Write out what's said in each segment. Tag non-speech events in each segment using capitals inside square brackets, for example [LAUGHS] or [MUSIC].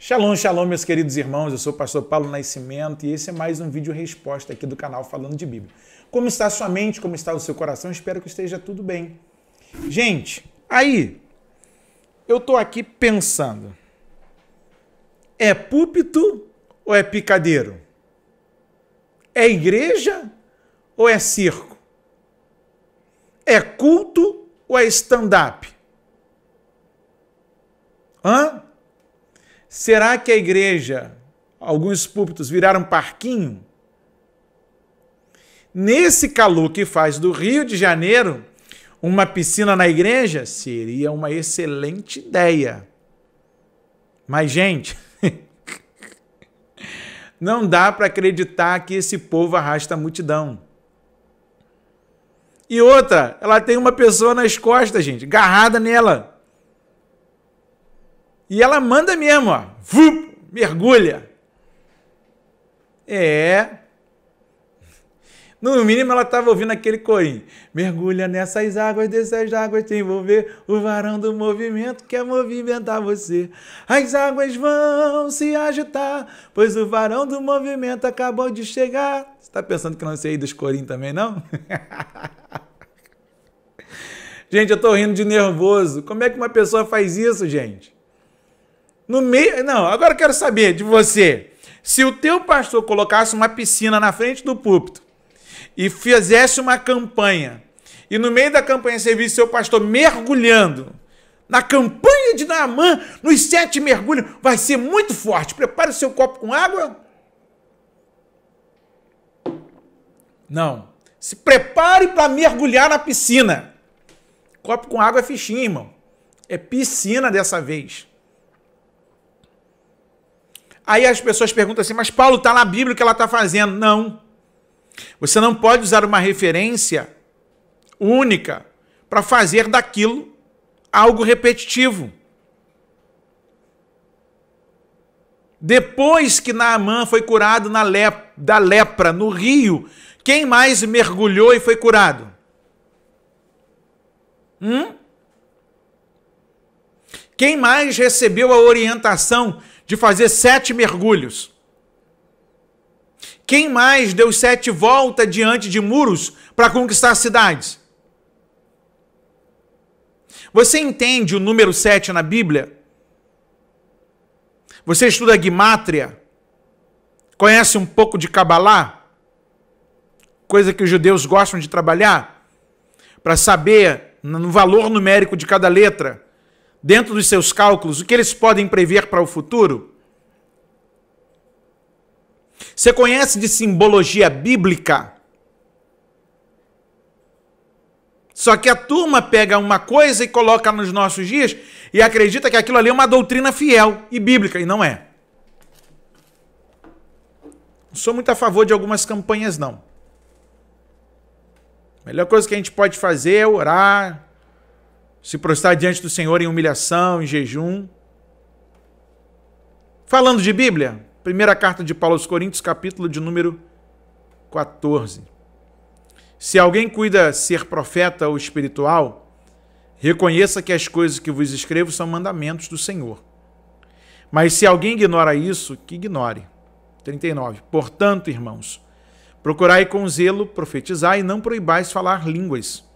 Shalom, shalom, meus queridos irmãos. Eu sou o pastor Paulo Nascimento e esse é mais um vídeo resposta aqui do canal Falando de Bíblia. Como está a sua mente? Como está o seu coração? Espero que esteja tudo bem. Gente, aí eu tô aqui pensando. É púlpito ou é picadeiro? É igreja ou é circo? É culto ou é stand-up? Hã? Será que a igreja, alguns púlpitos viraram parquinho? Nesse calor que faz do Rio de Janeiro, uma piscina na igreja seria uma excelente ideia. Mas, gente, [LAUGHS] não dá para acreditar que esse povo arrasta a multidão. E outra, ela tem uma pessoa nas costas, gente, garrada nela. E ela manda mesmo, ó. Vup, mergulha. É. No mínimo ela estava ouvindo aquele corinho. Mergulha nessas águas, dessas águas te envolver, o varão do movimento quer movimentar você. As águas vão se agitar, pois o varão do movimento acabou de chegar. Você está pensando que não sei dos corinhos também, não? [LAUGHS] gente, eu estou rindo de nervoso. Como é que uma pessoa faz isso, gente? No meio. Não, agora eu quero saber de você. Se o teu pastor colocasse uma piscina na frente do púlpito e fizesse uma campanha, e no meio da campanha você visse seu pastor mergulhando na campanha de Naamã, nos sete mergulhos, vai ser muito forte. Prepare o seu copo com água. Não. Se prepare para mergulhar na piscina. Copo com água é fichinho, irmão. É piscina dessa vez. Aí as pessoas perguntam assim, mas Paulo, está na Bíblia o que ela está fazendo? Não. Você não pode usar uma referência única para fazer daquilo algo repetitivo. Depois que Naamã foi curado lepra, da lepra no rio, quem mais mergulhou e foi curado? Hum? Quem mais recebeu a orientação de fazer sete mergulhos. Quem mais deu sete voltas diante de muros para conquistar cidades? Você entende o número sete na Bíblia? Você estuda Guimátria? Conhece um pouco de Cabalá? Coisa que os judeus gostam de trabalhar? Para saber no valor numérico de cada letra dentro dos seus cálculos, o que eles podem prever para o futuro? Você conhece de simbologia bíblica? Só que a turma pega uma coisa e coloca nos nossos dias e acredita que aquilo ali é uma doutrina fiel e bíblica, e não é. Não sou muito a favor de algumas campanhas, não. A melhor coisa que a gente pode fazer é orar, se prostrar diante do Senhor em humilhação, em jejum. Falando de Bíblia, primeira carta de Paulo aos Coríntios, capítulo de número 14. Se alguém cuida ser profeta ou espiritual, reconheça que as coisas que vos escrevo são mandamentos do Senhor. Mas se alguém ignora isso, que ignore. 39. Portanto, irmãos, procurai com zelo profetizar e não proibais falar línguas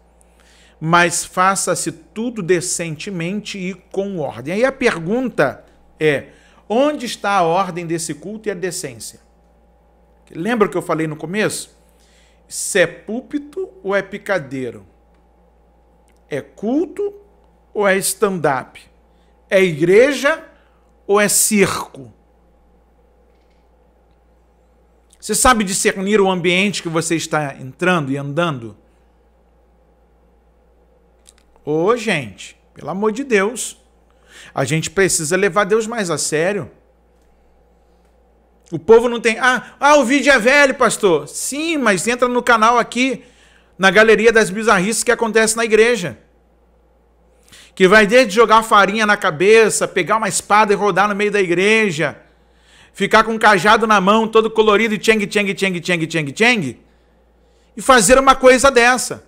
mas faça-se tudo decentemente e com ordem. Aí a pergunta é: onde está a ordem desse culto e a decência? Lembra que eu falei no começo? Se é púlpito ou é picadeiro? É culto ou é stand-up? É igreja ou é circo? Você sabe discernir o ambiente que você está entrando e andando? Ô, gente, pelo amor de Deus. A gente precisa levar Deus mais a sério. O povo não tem. Ah, ah, o vídeo é velho, pastor. Sim, mas entra no canal aqui, na galeria das bizarrices que acontece na igreja. Que vai desde jogar farinha na cabeça, pegar uma espada e rodar no meio da igreja, ficar com um cajado na mão, todo colorido, e tcheng, tcheng, tcheng, tcheng, tcheng, tcheng, e fazer uma coisa dessa.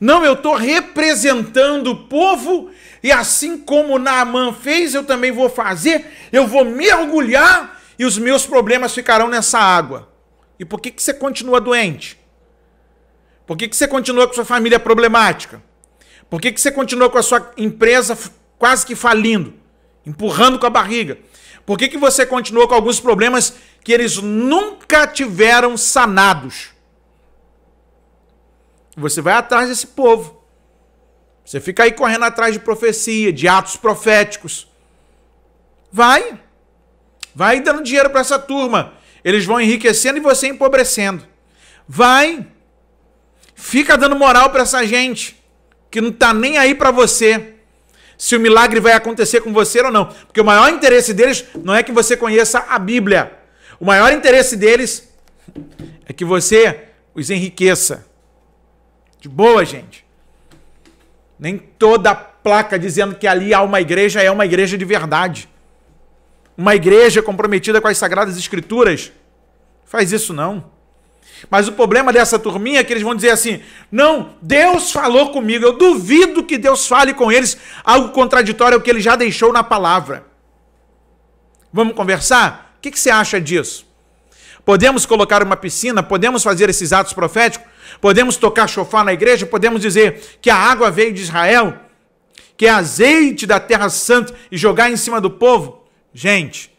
Não, eu estou representando o povo e assim como Naamã fez, eu também vou fazer, eu vou mergulhar e os meus problemas ficarão nessa água. E por que, que você continua doente? Por que, que você continua com sua família problemática? Por que, que você continua com a sua empresa quase que falindo, empurrando com a barriga? Por que, que você continua com alguns problemas que eles nunca tiveram sanados? Você vai atrás desse povo. Você fica aí correndo atrás de profecia, de atos proféticos. Vai. Vai dando dinheiro para essa turma. Eles vão enriquecendo e você empobrecendo. Vai. Fica dando moral para essa gente que não tá nem aí para você. Se o milagre vai acontecer com você ou não, porque o maior interesse deles não é que você conheça a Bíblia. O maior interesse deles é que você os enriqueça. De boa, gente. Nem toda placa dizendo que ali há uma igreja é uma igreja de verdade. Uma igreja comprometida com as sagradas escrituras faz isso não. Mas o problema dessa turminha é que eles vão dizer assim: não, Deus falou comigo. Eu duvido que Deus fale com eles algo contraditório ao é que ele já deixou na palavra. Vamos conversar? O que, que você acha disso? Podemos colocar uma piscina? Podemos fazer esses atos proféticos? Podemos tocar chofar na igreja, podemos dizer que a água veio de Israel, que é azeite da terra santa e jogar em cima do povo. Gente,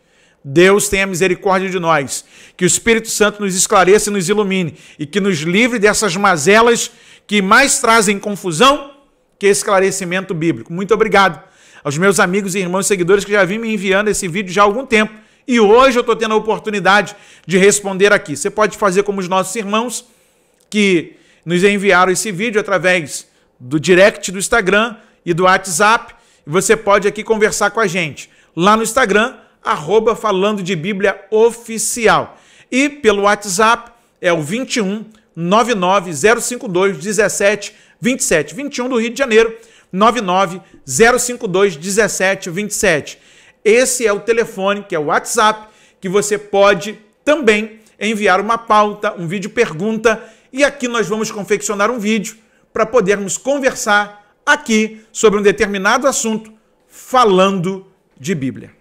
Deus tenha misericórdia de nós, que o Espírito Santo nos esclareça e nos ilumine e que nos livre dessas mazelas que mais trazem confusão que esclarecimento bíblico. Muito obrigado aos meus amigos e irmãos seguidores que já vêm me enviando esse vídeo já há algum tempo. E hoje eu estou tendo a oportunidade de responder aqui. Você pode fazer como os nossos irmãos que nos enviaram esse vídeo através do direct do Instagram e do WhatsApp. Você pode aqui conversar com a gente lá no Instagram, arroba falando de Bíblia oficial. E pelo WhatsApp é o 21 99052 27 21 do Rio de Janeiro, 99052 27 Esse é o telefone, que é o WhatsApp, que você pode também enviar uma pauta, um vídeo pergunta e aqui nós vamos confeccionar um vídeo para podermos conversar aqui sobre um determinado assunto falando de Bíblia.